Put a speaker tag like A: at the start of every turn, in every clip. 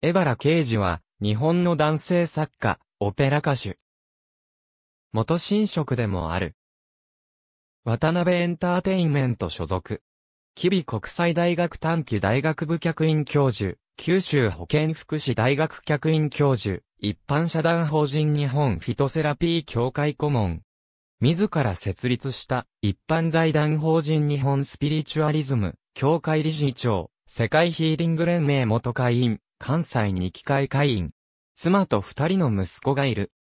A: 江原イジは、日本の男性作家、オペラ歌手。元新職でもある。渡辺エンターテインメント所属。キビ国際大学短期大学部客員教授、九州保健福祉大学客員教授、一般社団法人日本フィトセラピー協会顧問。自ら設立した一般財団法人日本スピリチュアリズム協会理事長、世界ヒーリング連盟元会員、関西に機械会員。妻と二人の息子がいる。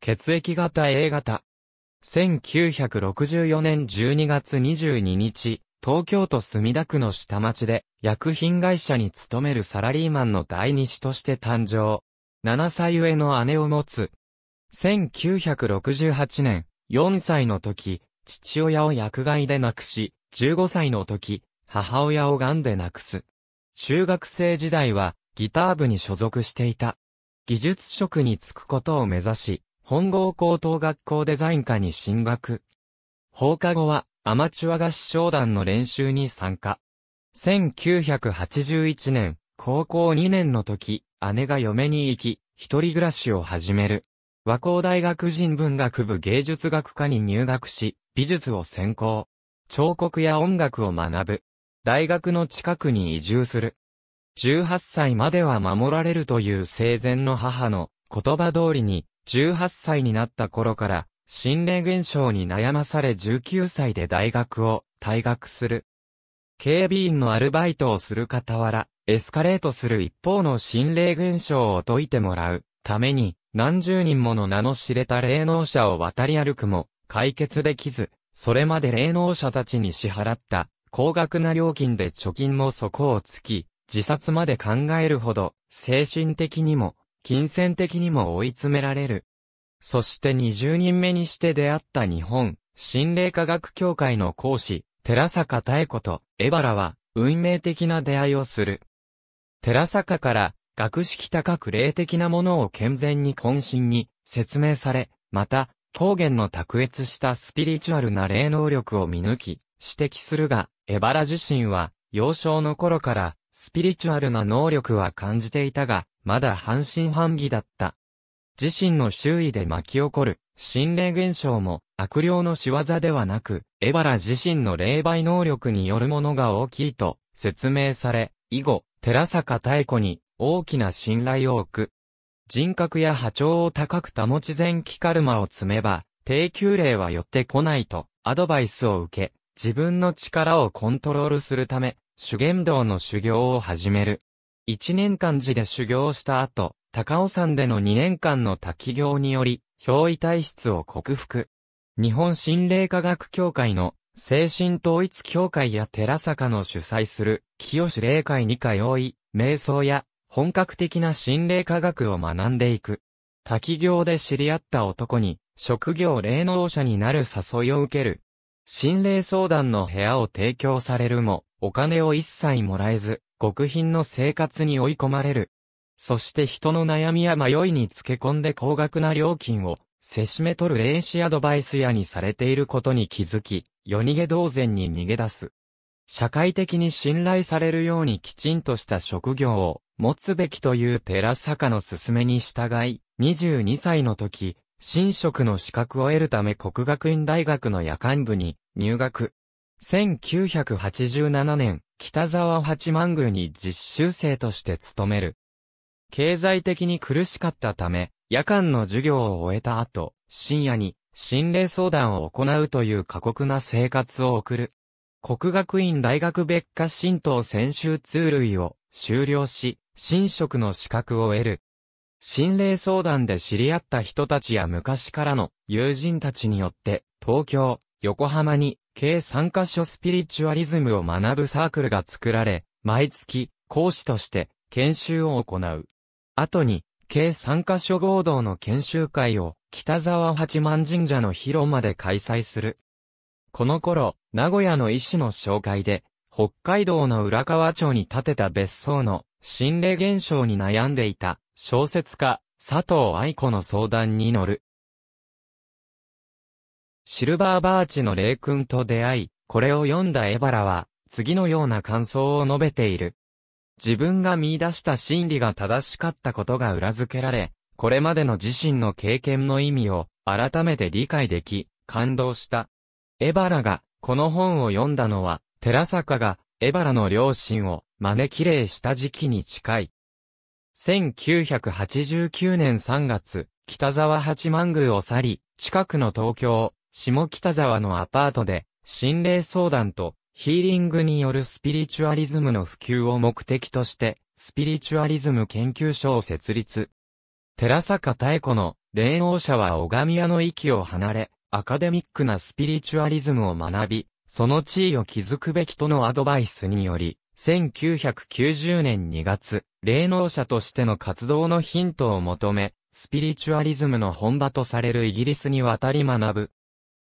A: 血液型 A 型。1964年12月22日、東京都墨田区の下町で、薬品会社に勤めるサラリーマンの第二子として誕生。7歳上の姉を持つ。1968年、4歳の時、父親を薬害で亡くし、15歳の時、母親を癌で亡くす。中学生時代は、ギター部に所属していた。技術職に就くことを目指し、本郷高等学校デザイン科に進学。放課後は、アマチュア合唱団の練習に参加。1981年、高校2年の時、姉が嫁に行き、一人暮らしを始める。和光大学人文学部芸術学科に入学し、美術を専攻。彫刻や音楽を学ぶ。大学の近くに移住する。18歳までは守られるという生前の母の言葉通りに、18歳になった頃から、心霊現象に悩まされ19歳で大学を退学する。警備員のアルバイトをする傍ら、エスカレートする一方の心霊現象を解いてもらうために、何十人もの名の知れた霊能者を渡り歩くも、解決できず、それまで霊能者たちに支払った高額な料金で貯金も底をつき、自殺まで考えるほど、精神的にも、金銭的にも追い詰められる。そして20人目にして出会った日本、心霊科学協会の講師、寺坂妙子と、エバラは、運命的な出会いをする。寺坂から、学識高く霊的なものを健全に渾身に説明され、また、方言の卓越したスピリチュアルな霊能力を見抜き、指摘するが、エバラ自身は、幼少の頃から、スピリチュアルな能力は感じていたが、まだ半信半疑だった。自身の周囲で巻き起こる、心霊現象も、悪霊の仕業ではなく、エバラ自身の霊媒能力によるものが大きいと、説明され、以後、寺坂太子に、大きな信頼を置く。人格や波長を高く保ち前期カルマを積めば、低級霊は寄ってこないと、アドバイスを受け、自分の力をコントロールするため、修験道の修行を始める。一年間寺で修行した後、高尾山での2年間の滝行により、憑依体質を克服。日本心霊科学協会の精神統一協会や寺坂の主催する清志霊会に通い、瞑想や本格的な心霊科学を学んでいく。滝行で知り合った男に職業霊能者になる誘いを受ける心霊相談の部屋を提供されるも、お金を一切もらえず、極貧の生活に追い込まれる。そして人の悩みや迷いにつけ込んで高額な料金を、せしめ取る霊視アドバイス屋にされていることに気づき、夜逃げ同然に逃げ出す。社会的に信頼されるようにきちんとした職業を持つべきという寺坂の勧めに従い、22歳の時、新職の資格を得るため国学院大学の夜間部に入学。1987年、北沢八幡宮に実習生として勤める。経済的に苦しかったため、夜間の授業を終えた後、深夜に心霊相談を行うという過酷な生活を送る。国学院大学別科神道専修通類を修了し、新職の資格を得る。心霊相談で知り合った人たちや昔からの友人たちによって、東京、横浜に、計3カ所スピリチュアリズムを学ぶサークルが作られ、毎月、講師として、研修を行う。後に、計3カ所合同の研修会を、北沢八幡神社の広間で開催する。この頃、名古屋の医師の紹介で、北海道の浦河町に建てた別荘の心霊現象に悩んでいた小説家、佐藤愛子の相談に乗る。シルバーバーチの霊君と出会い、これを読んだエバラは、次のような感想を述べている。自分が見出した真理が正しかったことが裏付けられ、これまでの自身の経験の意味を改めて理解でき、感動した。エバラがこの本を読んだのは、寺坂がエバラの両親を招き礼した時期に近い。1989年3月、北沢八幡宮を去り、近くの東京、下北沢のアパートで、心霊相談とヒーリングによるスピリチュアリズムの普及を目的として、スピリチュアリズム研究所を設立。寺坂妙子の霊能者は拝み屋の域を離れ、アカデミックなスピリチュアリズムを学び、その地位を築くべきとのアドバイスにより、1990年2月、霊能者としての活動のヒントを求め、スピリチュアリズムの本場とされるイギリスに渡り学ぶ。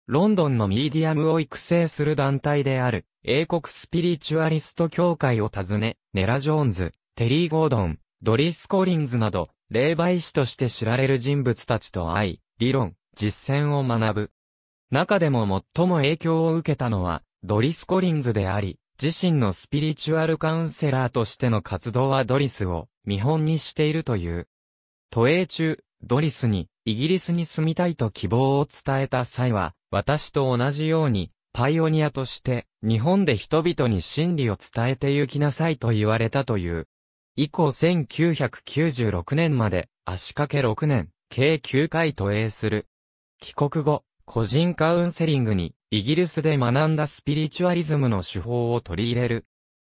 A: ロンドンのミディアムを育成する団体である、英国スピリチュアリスト協会を訪ね、ネラ・ジョーンズ、テリー・ゴードン、ドリス・コリンズなど、霊媒師として知られる人物たちと会い、理論、実践を学ぶ。中でも最も影響を受けたのは、ドリス・コリンズであり、自身のスピリチュアルカウンセラーとしての活動はドリスを見本にしているという。都営中、ドリスにイギリスに住みたいと希望を伝えた際は、私と同じようにパイオニアとして日本で人々に真理を伝えて行きなさいと言われたという。以降1996年まで足掛け6年、計9回都営する。帰国後、個人カウンセリングに、イギリスで学んだスピリチュアリズムの手法を取り入れる。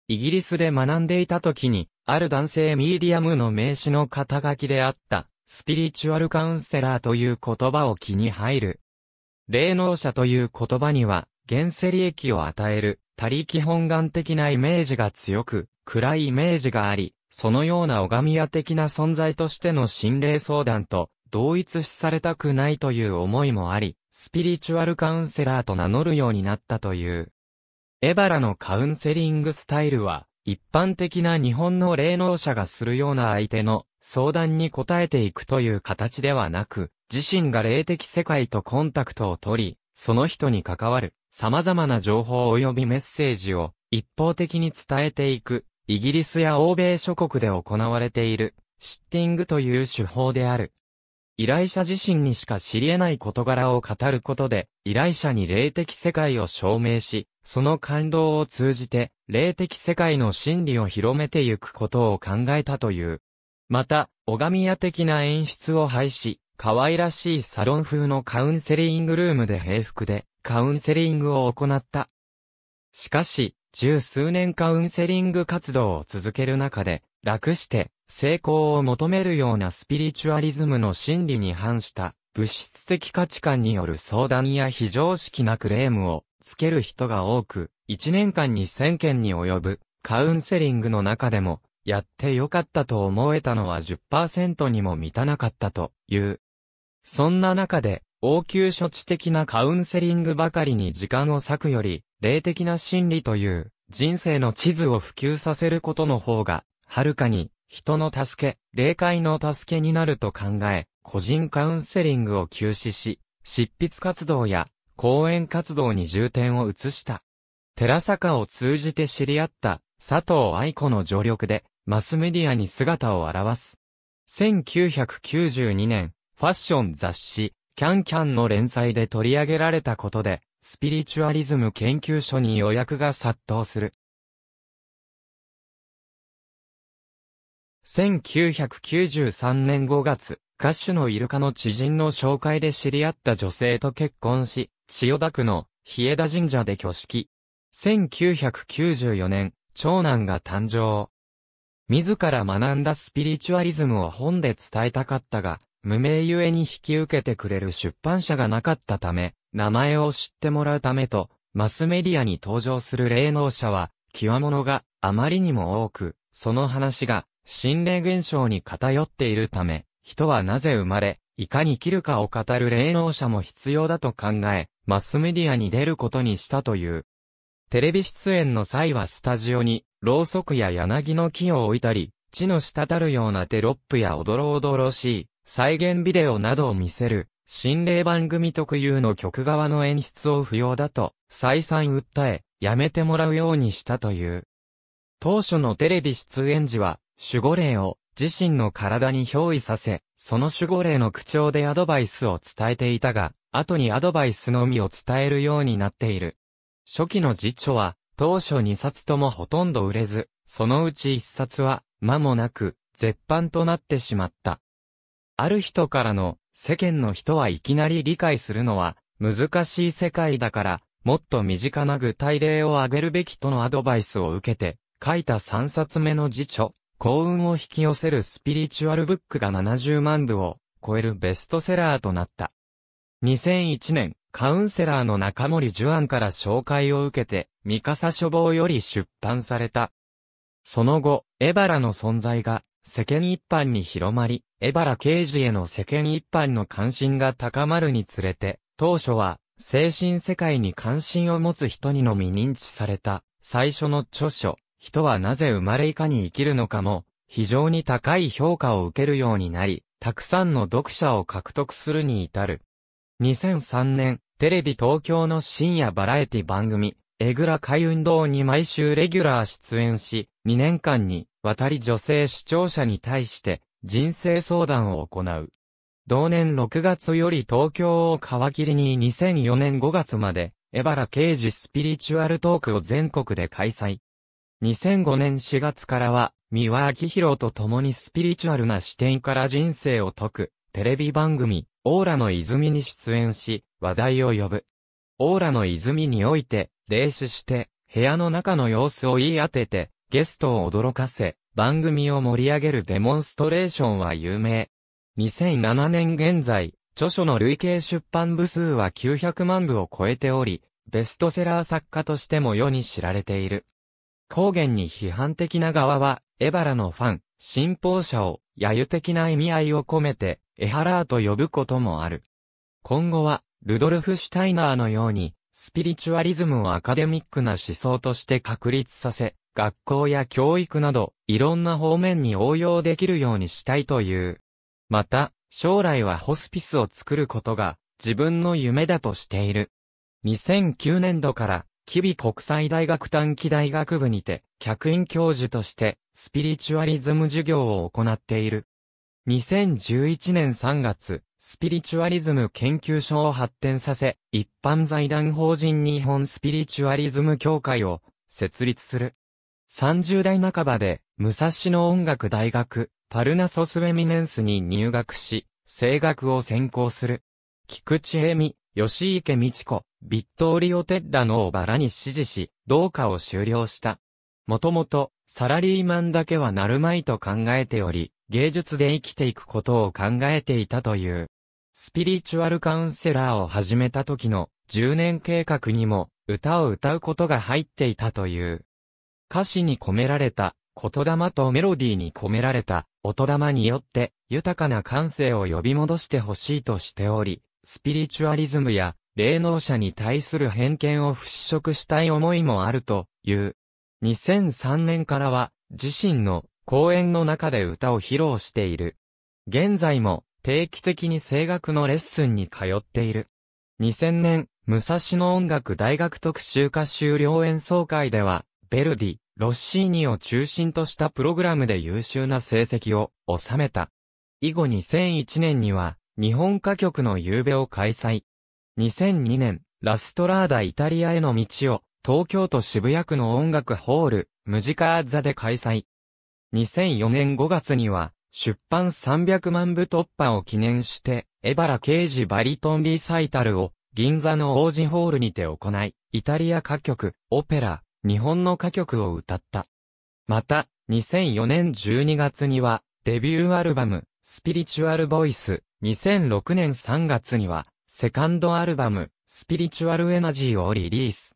A: イギリスで学んでいた時に、ある男性ミディアムの名詞の肩書きであった、スピリチュアルカウンセラーという言葉を気に入る。霊能者という言葉には、現世利益を与える、他力本願的なイメージが強く、暗いイメージがあり、そのような拝み屋的な存在としての心霊相談と、同一視されたくないという思いもあり、スピリチュアルカウンセラーと名乗るようになったという。エバラのカウンセリングスタイルは、一般的な日本の霊能者がするような相手の相談に応えていくという形ではなく、自身が霊的世界とコンタクトを取り、その人に関わる様々な情報及びメッセージを一方的に伝えていく、イギリスや欧米諸国で行われている、シッティングという手法である。依頼者自身にしか知り得ない事柄を語ることで、依頼者に霊的世界を証明し、その感動を通じて、霊的世界の真理を広めてゆくことを考えたという。また、拝み屋的な演出を廃止、可愛らしいサロン風のカウンセリングルームで平服で、カウンセリングを行った。しかし、十数年カウンセリング活動を続ける中で、楽して、成功を求めるようなスピリチュアリズムの真理に反した物質的価値観による相談や非常識なクレームをつける人が多く、1年間に1000件に及ぶカウンセリングの中でも、やってよかったと思えたのは10%にも満たなかったという。そんな中で、応急処置的なカウンセリングばかりに時間を割くより、霊的な心理という人生の地図を普及させることの方が、はるかに人の助け、霊界の助けになると考え、個人カウンセリングを休止し、執筆活動や講演活動に重点を移した。寺坂を通じて知り合った佐藤愛子の助力でマスメディアに姿を現す。1992年、ファッション雑誌、キャンキャンの連載で取り上げられたことで、スピリチュアリズム研究所に予約が殺到する。1993年5月、歌手のイルカの知人の紹介で知り合った女性と結婚し、千代田区の日枝神社で挙式。1994年、長男が誕生。自ら学んだスピリチュアリズムを本で伝えたかったが、無名ゆえに引き受けてくれる出版社がなかったため、名前を知ってもらうためと、マスメディアに登場する霊能者は、極物があまりにも多く、その話が心霊現象に偏っているため、人はなぜ生まれ、いかに生きるかを語る霊能者も必要だと考え、マスメディアに出ることにしたという。テレビ出演の際はスタジオに、ろうそくや柳の木を置いたり、地の滴るようなテロップやおどろおどろしい、再現ビデオなどを見せる、心霊番組特有の曲側の演出を不要だと、再三訴え、やめてもらうようにしたという。当初のテレビ出演時は、守護霊を自身の体に憑依させ、その守護霊の口調でアドバイスを伝えていたが、後にアドバイスのみを伝えるようになっている。初期の辞書は、当初2冊ともほとんど売れず、そのうち1冊は、間もなく、絶版となってしまった。ある人からの、世間の人はいきなり理解するのは、難しい世界だから、もっと身近な具体例を挙げるべきとのアドバイスを受けて、書いた3冊目の辞書、幸運を引き寄せるスピリチュアルブックが70万部を超えるベストセラーとなった。2001年、カウンセラーの中森樹安から紹介を受けて、三笠書房より出版された。その後、エバラの存在が世間一般に広まり、エバラ刑事への世間一般の関心が高まるにつれて、当初は精神世界に関心を持つ人にのみ認知された最初の著書、人はなぜ生まれいかに生きるのかも、非常に高い評価を受けるようになり、たくさんの読者を獲得するに至る。2003年、テレビ東京の深夜バラエティ番組、えぐら海運動に毎週レギュラー出演し、2年間に渡り女性視聴者に対して人生相談を行う。同年6月より東京を皮切りに2004年5月まで、エバラ刑事スピリチュアルトークを全国で開催。2005年4月からは、三輪明宏と共にスピリチュアルな視点から人生を解く、テレビ番組、オーラの泉に出演し、話題を呼ぶ。オーラの泉において、霊視して、部屋の中の様子を言い当てて、ゲストを驚かせ、番組を盛り上げるデモンストレーションは有名。2007年現在、著書の累計出版部数は900万部を超えており、ベストセラー作家としても世に知られている。高原に批判的な側は、エバラのファン、信奉者を、揶揄的な意味合いを込めて、エハラーと呼ぶこともある。今後は、ルドルフ・シュタイナーのように、スピリチュアリズムをアカデミックな思想として確立させ、学校や教育など、いろんな方面に応用できるようにしたいという。また、将来はホスピスを作ることが、自分の夢だとしている。2009年度から、キビ国際大学短期大学部にて、客員教授として、スピリチュアリズム授業を行っている。2011年3月、スピリチュアリズム研究所を発展させ、一般財団法人日本スピリチュアリズム協会を設立する。30代半ばで、武蔵野音楽大学、パルナソスエミネンスに入学し、声楽を専攻する。菊池恵美、吉池美智子、ビットーリオ・テッラのオバラに指示し、同化を終了した。もともと、サラリーマンだけはなるまいと考えており、芸術で生きていくことを考えていたという。スピリチュアルカウンセラーを始めた時の10年計画にも歌を歌うことが入っていたという。歌詞に込められた言霊とメロディーに込められた音霊によって豊かな感性を呼び戻してほしいとしており、スピリチュアリズムや霊能者に対する偏見を払拭したい思いもあるという。2003年からは自身の公演の中で歌を披露している。現在も定期的に声楽のレッスンに通っている。2000年、武蔵野音楽大学特集歌集両演奏会では、ベルディ、ロッシーニを中心としたプログラムで優秀な成績を収めた。以後2001年には、日本歌曲の夕べを開催。2002年、ラストラーダイタリアへの道を、東京都渋谷区の音楽ホール、ムジカアッザで開催。2004年5月には、出版300万部突破を記念して、エバラ刑事バリトンリサイタルを、銀座の王子ホールにて行い、イタリア歌曲、オペラ、日本の歌曲を歌った。また、2004年12月には、デビューアルバム、スピリチュアルボイス、2006年3月には、セカンドアルバム、スピリチュアルエナジーをリリース。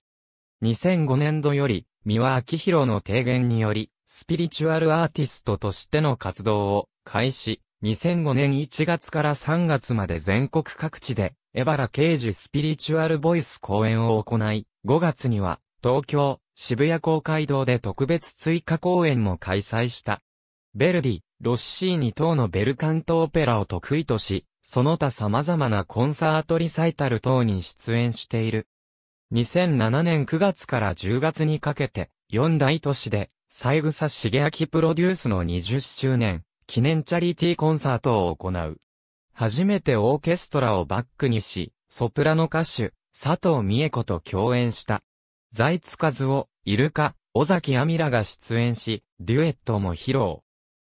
A: 2005年度より、三輪明宏の提言により、スピリチュアルアーティストとしての活動を開始、2005年1月から3月まで全国各地で、エバラ刑事スピリチュアルボイス公演を行い、5月には、東京、渋谷公会堂で特別追加公演も開催した。ベルディ、ロッシーニ等のベルカントオペラを得意とし、その他様々なコンサートリサイタル等に出演している。2007年9月から10月にかけて、4大都市で、三枝茂明プロデュースの20周年、記念チャリティーコンサートを行う。初めてオーケストラをバックにし、ソプラノ歌手、佐藤美恵子と共演した。財津和夫、イルカ、尾崎アミラが出演し、デュエットも披露。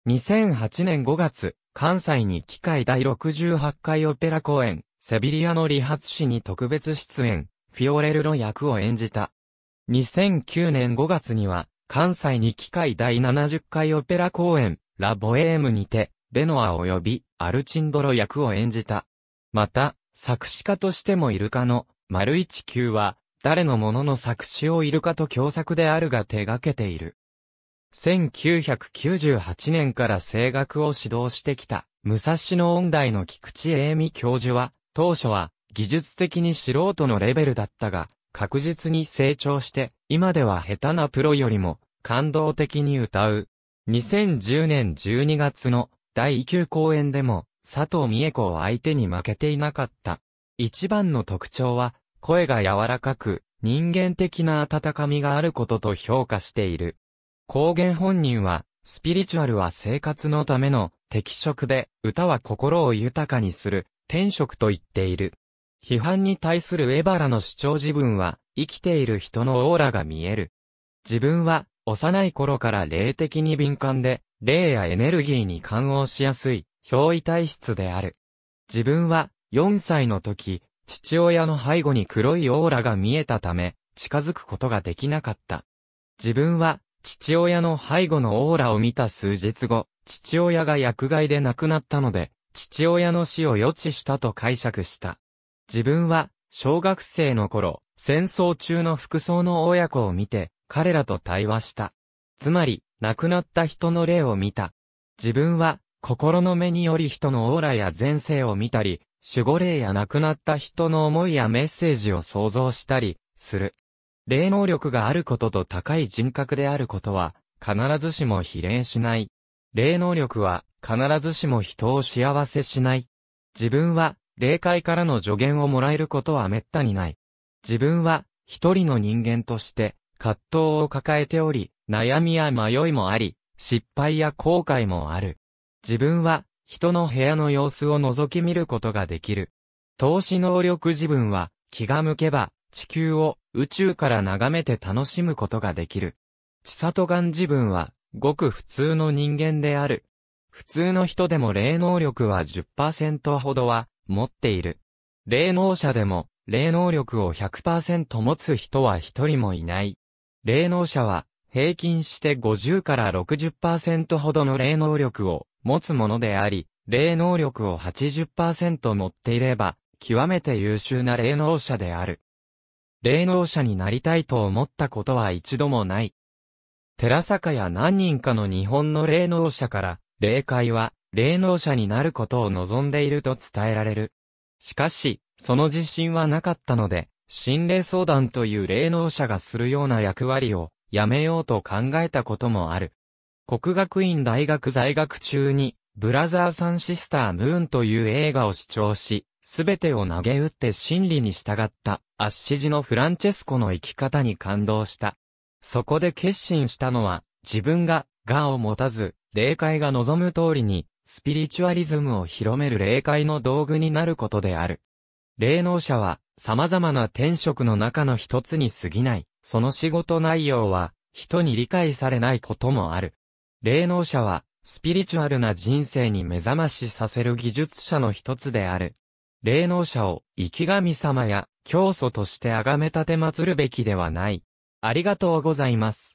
A: 2008年5月、関西に機械第68回オペラ公演、セビリアの理髪師に特別出演、フィオレルロ役を演じた。2009年5月には、関西に機械第70回オペラ公演、ラ・ボエームにて、ベノア及び、アルチンドロ役を演じた。また、作詞家としてもイルカの、丸一級は、誰のものの作詞をイルカと共作であるが手掛けている。1998年から声楽を指導してきた、武蔵野音大の菊池英美教授は、当初は、技術的に素人のレベルだったが、確実に成長して、今では下手なプロよりも、感動的に歌う。2010年12月の第9公演でも、佐藤美恵子を相手に負けていなかった。一番の特徴は、声が柔らかく、人間的な温かみがあることと評価している。高原本人は、スピリチュアルは生活のための適職で、歌は心を豊かにする、天職と言っている。批判に対するエバラの主張自分は、生きている人のオーラが見える。自分は、幼い頃から霊的に敏感で、霊やエネルギーに感応しやすい、憑依体質である。自分は、4歳の時、父親の背後に黒いオーラが見えたため、近づくことができなかった。自分は、父親の背後のオーラを見た数日後、父親が薬害で亡くなったので、父親の死を予知したと解釈した。自分は、小学生の頃、戦争中の服装の親子を見て、彼らと対話した。つまり、亡くなった人の霊を見た。自分は、心の目により人のオーラや前世を見たり、守護霊や亡くなった人の思いやメッセージを想像したり、する。霊能力があることと高い人格であることは、必ずしも比例しない。霊能力は、必ずしも人を幸せしない。自分は、霊界からの助言をもらえることは滅多にない。自分は、一人の人間として、葛藤を抱えており、悩みや迷いもあり、失敗や後悔もある。自分は、人の部屋の様子を覗き見ることができる。投資能力自分は、気が向けば、地球を、宇宙から眺めて楽しむことができる。千里眼。自分は、ごく普通の人間である。普通の人でも霊能力は10%ほどは、持っている。霊能者でも、霊能力を100%持つ人は一人もいない。霊能者は、平均して50から60%ほどの霊能力を持つものであり、霊能力を80%持っていれば、極めて優秀な霊能者である。霊能者になりたいと思ったことは一度もない。寺坂や何人かの日本の霊能者から、霊界は、霊能者になることを望んでいると伝えられる。しかし、その自信はなかったので、心霊相談という霊能者がするような役割を、やめようと考えたこともある。国学院大学在学中に、ブラザーサンシスタームーンという映画を視聴し、すべてを投げ打って真理に従った、アッシジのフランチェスコの生き方に感動した。そこで決心したのは、自分が、我を持たず、霊界が望む通りに、スピリチュアリズムを広める霊界の道具になることである。霊能者は、様々な天職の中の一つに過ぎない。その仕事内容は、人に理解されないこともある。霊能者は、スピリチュアルな人生に目覚ましさせる技術者の一つである。霊能者を生き神様や教祖として崇め立て祀るべきではない。ありがとうございます。